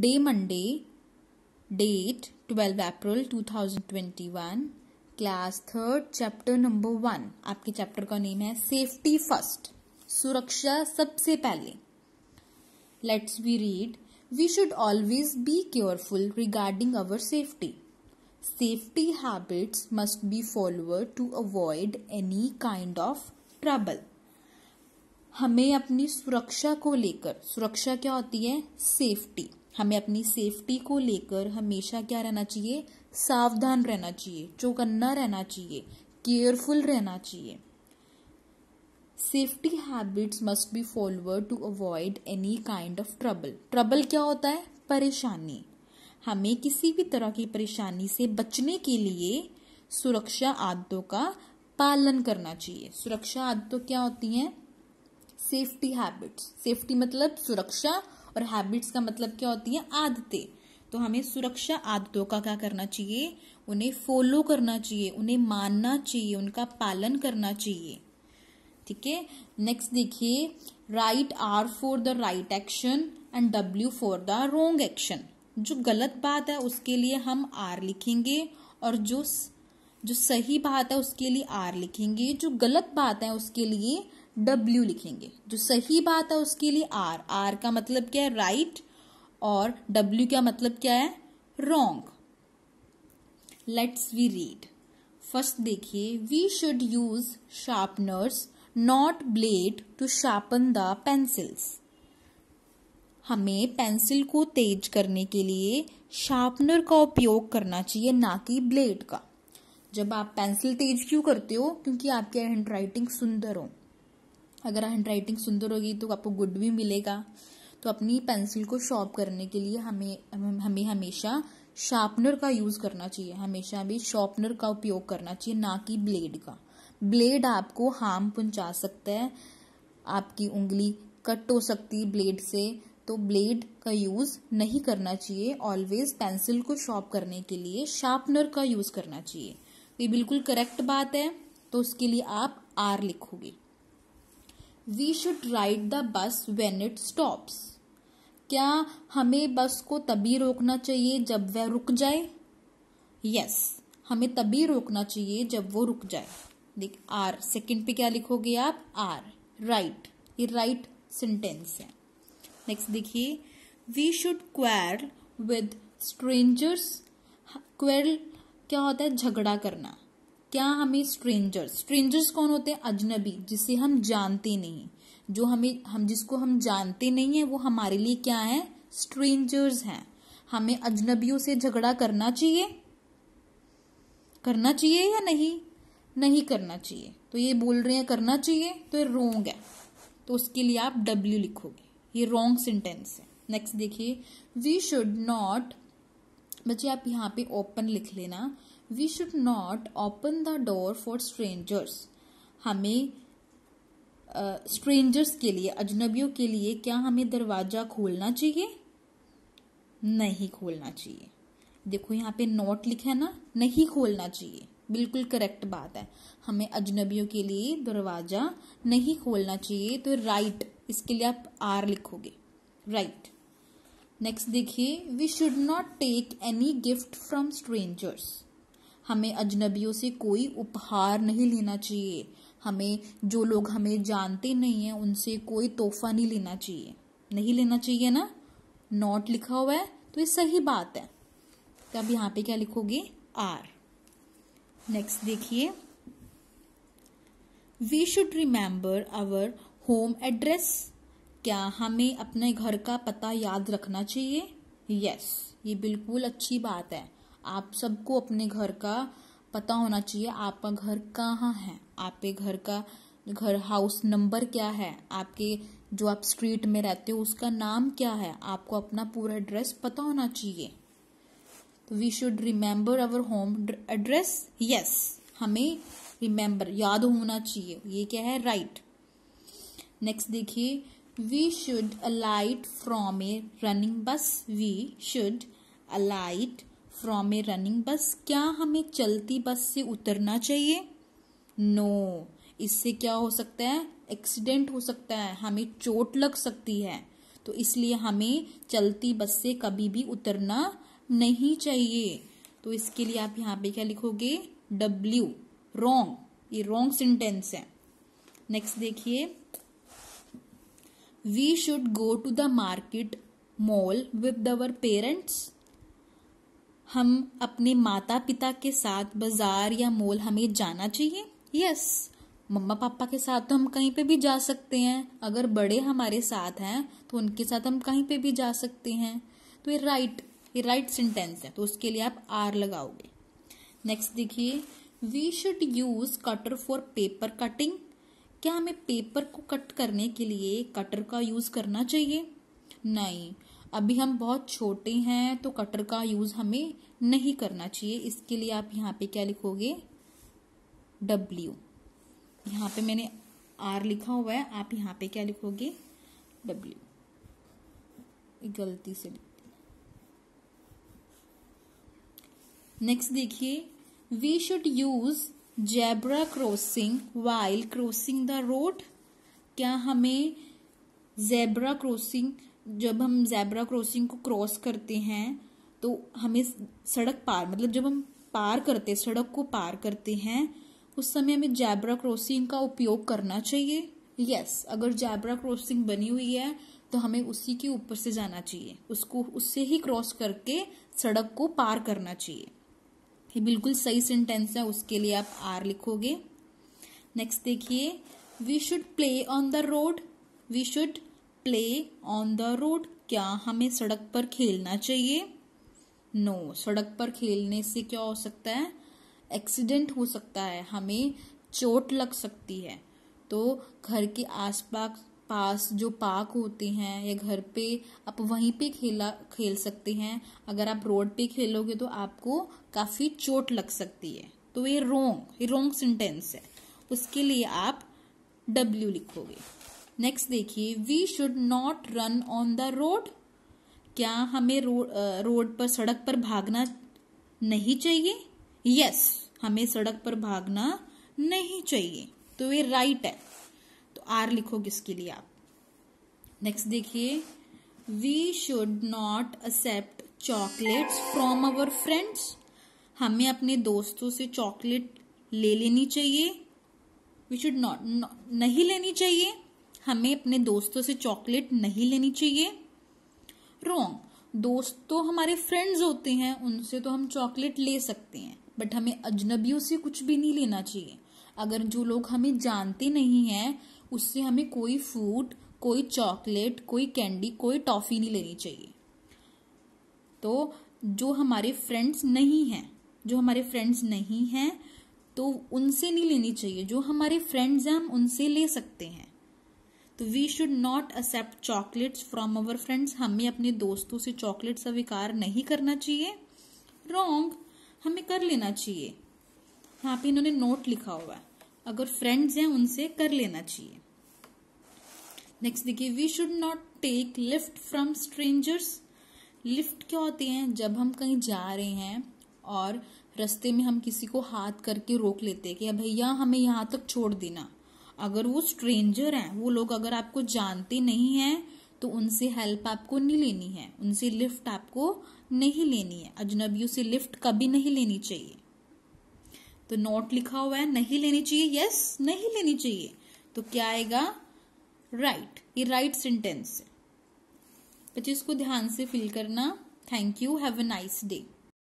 Day Monday date twelve April two thousand twenty one class third chapter number one आपके chapter का name है safety first सुरक्षा सबसे पहले let's we read we should always be careful regarding our safety safety habits must be followed to avoid any kind of trouble हमें अपनी सुरक्षा को लेकर सुरक्षा क्या होती है सेफ्टी हमें अपनी सेफ्टी को लेकर हमेशा क्या रहना चाहिए सावधान रहना चाहिए चौकन्ना रहना चाहिए केयरफुल रहना चाहिए safety habits must be follower to avoid any kind of trouble trouble क्या होता है परेशानी हमें किसी भी तरह की परेशानी से बचने के लिए सुरक्षा आदतों का पालन करना चाहिए सुरक्षा आदतों क्या होती हैं सेफ्टी हैबिट्स सेफ्टी मतलब सुरक्षा और हैबिट्स का मतलब क्या होती है आदतें तो हमें सुरक्षा आदतों का क्या करना चाहिए उन्हें फॉलो करना चाहिए उन्हें मानना चाहिए उनका पालन करना चाहिए ठीक है नेक्स्ट देखिए write R for the right action and W for the wrong action जो गलत बात है उसके लिए हम आर लिखेंगे और जो जो सही बात है उसके लिए आर लिखेंगे जो गलत बात है उसके लिए डब्ल्यू लिखेंगे जो सही बात है उसके लिए आर आर का मतलब क्या है राइट और डब्ल्यू का मतलब क्या है wrong let's we read first देखिए we should use sharpeners not blade to sharpen the pencils हमें पेंसिल को तेज करने के लिए शार्पनर का उपयोग करना चाहिए ना कि ब्लेड का जब आप पेंसिल तेज क्यों करते हो क्योंकि आपकी हैंड राइटिंग सुंदर हो अगर हैंड राइटिंग सुंदर होगी तो आपको गुड भी मिलेगा तो अपनी पेंसिल को शॉर्प करने के लिए हमें हमें हमेशा शार्पनर का यूज़ करना चाहिए हमेशा भी शॉर्पनर का उपयोग करना चाहिए ना कि ब्लेड का ब्लेड आपको हार्म पहुंचा सकता है आपकी उंगली कट हो सकती है ब्लेड से तो ब्लेड का यूज़ नहीं करना चाहिए ऑलवेज पेंसिल को शॉर्प करने के लिए शार्पनर का यूज़ करना चाहिए ये बिल्कुल करेक्ट बात है तो उसके लिए आप आर लिखोगे we should ride the bus when it stops क्या हमें बस को तभी रोकना चाहिए जब वह रुक जाए यस हमें तभी रोकना चाहिए जब वो रुक जाए देख आर सेकेंड पे क्या लिखोगे आप आर राइट ये राइट सेंटेंस है नेक्स्ट देखिए we should quarrel with strangers quarrel क्या होता है झगड़ा करना क्या हमें स्ट्रेंजर्स स्ट्रेंजर्स कौन होते हैं अजनबी जिसे हम जानते नहीं जो हमें हम जिसको हम जानते नहीं है वो हमारे लिए क्या है स्ट्रेंजर्स हैं हमें अजनबियों से झगड़ा करना चाहिए करना चाहिए या नहीं नहीं करना चाहिए तो ये बोल रहे हैं करना चाहिए तो ये रोंग है तो उसके लिए आप डब्ल्यू लिखोगे ये रोंग सेंटेंस है नेक्स्ट देखिए वी शुड नॉट बच्चे आप यहाँ पे ओपन लिख लेना we should not open the door for strangers हमें स्ट्रेंजर्स uh, के लिए अजनबियों के लिए क्या हमें दरवाज़ा खोलना चाहिए नहीं खोलना चाहिए देखो यहाँ पे नोट लिखा है ना नहीं खोलना चाहिए बिल्कुल करेक्ट बात है हमें अजनबियों के लिए दरवाज़ा नहीं खोलना चाहिए तो राइट इसके लिए आप आर लिखोगे राइट नेक्स्ट देखिए we should not take any gift from strangers हमें अजनबियों से कोई उपहार नहीं लेना चाहिए हमें जो लोग हमें जानते नहीं हैं उनसे कोई तोहफा नहीं लेना चाहिए नहीं लेना चाहिए ना नॉट लिखा हुआ है तो ये सही बात है तो अब यहाँ पे क्या लिखोगे आर नेक्स्ट देखिए we should remember our home address क्या हमें अपने घर का पता याद रखना चाहिए यस yes, ये बिल्कुल अच्छी बात है आप सबको अपने घर का पता होना चाहिए आपका घर कहाँ है आपके घर का घर हाउस नंबर क्या है आपके जो आप स्ट्रीट में रहते हो उसका नाम क्या है आपको अपना पूरा एड्रेस पता होना चाहिए तो we should remember our home address yes हमें रिमेंबर याद होना चाहिए ये क्या है राइट नेक्स्ट देखिए we should alight from a running bus we should alight from a running bus क्या हमें चलती बस से उतरना चाहिए नो no. इससे क्या हो सकता है एक्सीडेंट हो सकता है हमें चोट लग सकती है तो इसलिए हमें चलती बस से कभी भी उतरना नहीं चाहिए तो इसके लिए आप यहाँ पे क्या लिखोगे डब्ल्यू रॉन्ग ये रोंग सेंटेंस है नेक्स्ट देखिए we should go to the market mall with our parents हम अपने माता पिता के साथ बाजार या मॉल हमें जाना चाहिए यस मम्मा पापा के साथ तो हम कहीं पे भी जा सकते हैं अगर बड़े हमारे साथ हैं तो उनके साथ हम कहीं पे भी जा सकते हैं तो ये राइट ये राइट सेंटेंस है तो उसके लिए आप आर लगाओगे नेक्स्ट देखिए we should use cutter for paper cutting क्या हमें पेपर को कट करने के लिए कटर का यूज करना चाहिए नहीं अभी हम बहुत छोटे हैं तो कटर का यूज़ हमें नहीं करना चाहिए इसके लिए आप यहाँ पे क्या लिखोगे डब्ल्यू यहाँ पे मैंने आर लिखा हुआ है आप यहाँ पे क्या लिखोगे डब्ल्यू गलती से नेक्स्ट देखिए we should use zebra crossing while crossing the road क्या हमें जेब्रा क्रॉसिंग जब हम जैबरा क्रॉसिंग को क्रॉस करते हैं तो हमें सड़क पार मतलब जब हम पार करते सड़क को पार करते हैं उस समय हमें जैबरा क्रॉसिंग का उपयोग करना चाहिए यस yes, अगर जैबरा क्रॉसिंग बनी हुई है तो हमें उसी के ऊपर से जाना चाहिए उसको उससे ही क्रॉस करके सड़क को पार करना चाहिए ये बिल्कुल सही सेंटेंस है उसके लिए आप आर लिखोगे नेक्स्ट देखिए we should play on the road we should play on the road क्या हमें सड़क पर खेलना चाहिए नो no, सड़क पर खेलने से क्या हो सकता है एक्सीडेंट हो सकता है हमें चोट लग सकती है तो घर के आसपास पास जो पार्क होते हैं या घर पे आप वहीं पे खेला खेल सकते हैं अगर आप रोड पे खेलोगे तो आपको काफ़ी चोट लग सकती है तो ये रोंग ये रोंग सेंटेंस है उसके लिए आप डब्ल्यू लिखोगे नेक्स्ट देखिए we should not run on the road क्या हमें रोड रोड पर सड़क पर भागना नहीं चाहिए यस हमें सड़क पर भागना नहीं चाहिए तो ये राइट है तो आर लिखोगे इसके लिए आप नेक्स्ट देखिए we should not accept chocolates from our friends हमें अपने दोस्तों से चॉकलेट ले लेनी चाहिए वी शुड नॉट नहीं लेनी चाहिए हमें अपने दोस्तों से चॉकलेट नहीं लेनी चाहिए रॉन्ग दोस्त तो हमारे फ्रेंड्स होते हैं उनसे तो हम चॉकलेट ले सकते हैं बट हमें अजनबियों से कुछ भी नहीं लेना चाहिए अगर जो लोग हमें जानते नहीं हैं उससे हमें कोई फ्रूट कोई चॉकलेट कोई कैंडी कोई टॉफ़ी नहीं लेनी चाहिए तो जो हमारे फ्रेंड्स नहीं हैं जो हमारे फ्रेंड्स नहीं हैं तो उनसे नहीं लेनी चाहिए जो हमारे फ्रेंड्स हैं हम उनसे ले सकते हैं तो we should not accept chocolates from our friends हमें अपने दोस्तों से चॉकलेट स्वीकार नहीं करना चाहिए रॉन्ग हमें कर लेना चाहिए यहाँ पे इन्होंने नोट लिखा हुआ है अगर फ्रेंड्स हैं उनसे कर लेना चाहिए नेक्स्ट देखिए we should not take lift from strangers lift क्या होते हैं जब हम कहीं जा रहे हैं और रस्ते में हम किसी को हाथ करके रोक लेते हैं कि भैया हमें यहाँ तक छोड़ देना अगर वो स्ट्रेंजर हैं वो लोग अगर आपको जानते नहीं हैं तो उनसे हेल्प आपको नहीं लेनी है उनसे लिफ्ट आपको नहीं लेनी है अजनबियों से लिफ्ट कभी नहीं लेनी चाहिए तो नोट लिखा हुआ है नहीं लेनी चाहिए यस नहीं लेनी चाहिए तो क्या आएगा राइट ये राइट सेंटेंस है बच्चे तो इसको ध्यान से फिल करना thank you have a nice day